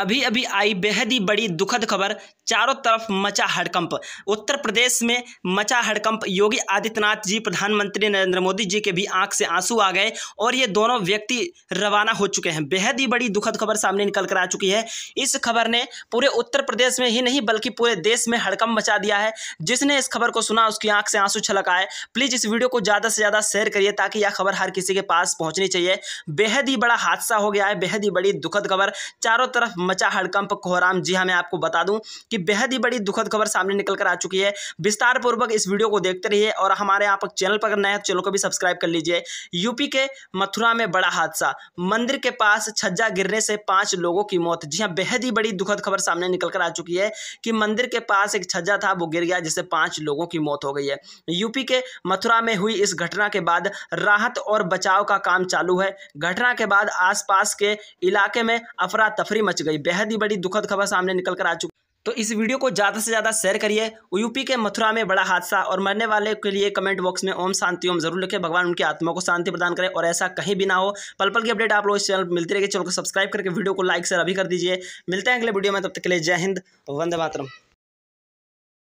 अभी अभी आई बेहद ही बड़ी दुखद खबर चारों तरफ मचा हड़कंप उत्तर प्रदेश में मचा हड़कंप योगी आदित्यनाथ जी प्रधानमंत्री नरेंद्र मोदी जी के भी आंख से आंसू आ गए और ये दोनों व्यक्ति रवाना हो चुके हैं बेहद ही बड़ी दुखद खबर सामने निकल कर आ चुकी है इस खबर ने पूरे उत्तर प्रदेश में ही नहीं बल्कि पूरे देश में हड़कंप मचा दिया है जिसने इस खबर को सुना उसकी आंख से आंसू छलक आए प्लीज़ इस वीडियो को ज़्यादा से ज़्यादा शेयर करिए ताकि यह खबर हर किसी के पास पहुँचनी चाहिए बेहद ही बड़ा हादसा हो गया है बेहद ही बड़ी दुखद खबर चारों तरफ मचा हड़कंप कोहराम जी हमें हाँ, आपको बता दूं कि बेहद ही बड़ी दुखद खबर सामने निकल कर आ चुकी है विस्तार पूर्वक इस वीडियो को देखते रहिए और हमारे यहाँ पर चैनल पर नया तो चैनल को भी सब्सक्राइब कर लीजिए यूपी के मथुरा में बड़ा हादसा मंदिर के पास छज्जा गिरने से पांच लोगों की मौत जी हाँ बेहद ही बड़ी दुखद खबर सामने निकल कर आ चुकी है कि मंदिर के पास एक छज्जा था वो गिर गया जिससे पांच लोगों की मौत हो गई है यूपी के मथुरा में हुई इस घटना के बाद राहत और बचाव का काम चालू है घटना के बाद आसपास के इलाके में अफरा तफरी मच गई गई बेहद ही बड़ी दुखद खबर सामने निकल कर आ चुकी तो इस वीडियो को ज़्यादा से ज़्यादा शेयर करिए यूपी के मथुरा में बड़ा हादसा और मरने वाले के लिए कमेंट बॉक्स में ओम शांति ओम जरूर लिखे भगवान उनकी आत्मा को शांति प्रदान करें और ऐसा कहीं भी ना हो पल पल की अपडेट आप लोग इस चैनल मिलती रहेगी चैनल को सब्सक्राइब करके वीडियो को लाइक शेयर अभी कर दीजिए मिलते हैं अगले वीडियो में तब तक के लिए जय हिंद वंदे मातरम